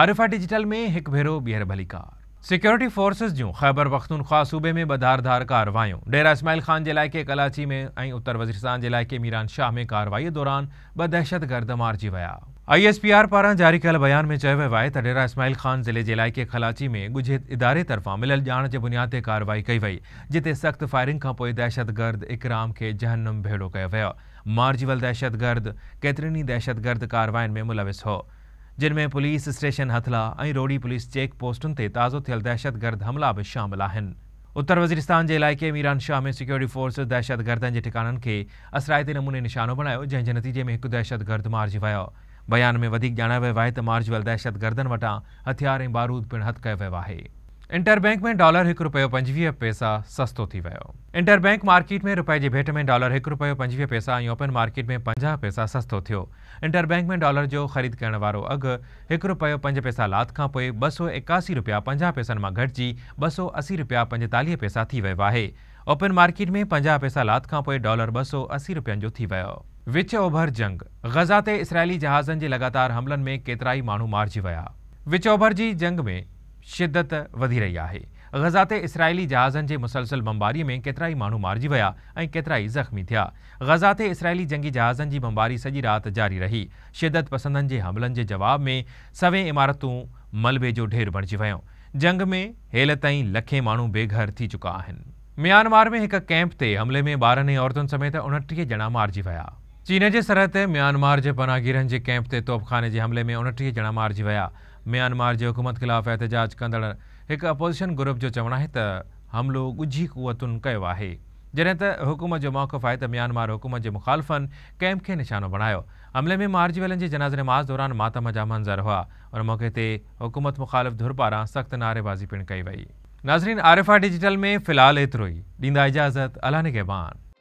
Arifa digital में एक भेरो बीहर भली सिक्योरिटी फोर्सेस जो ख़ैबर पख्तूनख्वा सूबे में बधारधार कार्रवाइयूं डेरा इस्माइल ख़ान के इलाके कलाची में उत्तर वजिस्तान वज़ीरिस्तान जे मीरान शाह में कार्रवाई दौरान ब दहशतगर्द मारिजी वाया आई एस पी आर पारा जारी कल बयान में चयो वियो डेरा इस्माइल ख़ान ज़िले जे इलाइक़े खलाची में ॻुझे इदारे तरफा मिलल जान जे बुनियाद कार्रवाई कई वही जिते सख़्त फायरिंग का दहशतगर्द इकराम के जहनम भेड़ो कयो वियो मार्जिवल दहशतगर्द केतिरनि ई दहशतगर्द कार्रवाई में मुलविस हो जिनमें पुलिस स्टेशन हथला ऐं रोडी पुलिस चेक पोस्टुनि ते ताज़ो थियल दहशतगर्द हमला भी शामिल उत्तर उतर वज़ीरिस्तान जे इलाइक़े मीरान शाह में सिक्योरिटी फोर्स दहशतगर्दनि के ठिकान के असराइती नमूने निशानों बनाया जैसे नतीजे में एक दहशतगर्द मारिजी वियो बयान में जाना वो है आहे त मारिजी वियल दहशतगर्दनि हथियार बारूद पिण हथ कयो वियो आहे इंटरबैंक में डॉलर एक रुपयो पंजवीह पैसा सस्तो थी वियो इंटरबैंक मार्केट में रुपए की भेट में डॉलर एक रुपयो पंजवीह पैसा ऐं ओपन मार्केट में पंजा पैसा सस्तो थियो इंटरबैंक में डॉलर जो ख़रीद करण वारो अघु हिकु रुपयो पंज पैसा लात खां सौ एकासी रुपया पंजा पैसनि में घटी ॿ सौ असी रुपया पंजेतालीह पैसा थी वियो आहे ओपन मार्केट में पंजा पैसा लात का डॉलर ब सौ अस्सी रुपयनि जो थी वियो विच ओभर जंग गज़ा ते इसराइली जहाजन के लगातार हमलन में केतरा ही माण्हू मारिजी विच ओभर की जंग में शिदत वधी रही है ग़ज़ा ते इसराइली जहाज़नि के मुसलसल बमबारी में केतिरा ही मू मारिजी विया ऐं केतिरा ज़ख़्मी थिया ग़ज़ा ते इसराइली जंगी जहाजन की बमबारी सॼी रात जारी रही शिदत पसंद के हमलनि के जवाब में सवें इमारतूं मलबे जो ढेर बणिजी जंग में हेल ताईं लखे माण्हू बेघर थी चुका आहिनि म्यांमार में एक कैंप ते हमले में बारह औरतों समेत उणटीह जणा मारिजी विया चीन के सरहद म्यांमार के पनागीरनि के कैंप ते तोपखाने के हमले में उणटीह ॼणा मारिजी विया म्यांमार के हुकूमत खिलाफ़ एहतजाज कदड़ एक अपोज़िशन ग्रुप जो चवणु आहे त हमिलो ॻुझी क़ुवतुनि कयो आहे त हुकूमत जो मौक़फ़ आहे त म्यांमार हुकूमत के मुखालफ़नि कैंप के निशानो बनाया हमले में मार्जी वलनि के जनाज़ नमाज़ दौरान मातम जहा मंज़र हुआ उन मौक़े ते हुकूमत मुखालिफ़ धुर पारा सख्त नारेबाज़ी पिणु कई वई नाज़रीन आरिफा डिजिटल में फिलहाल एतिरो ई ॾींदा इजाज़त अलाने के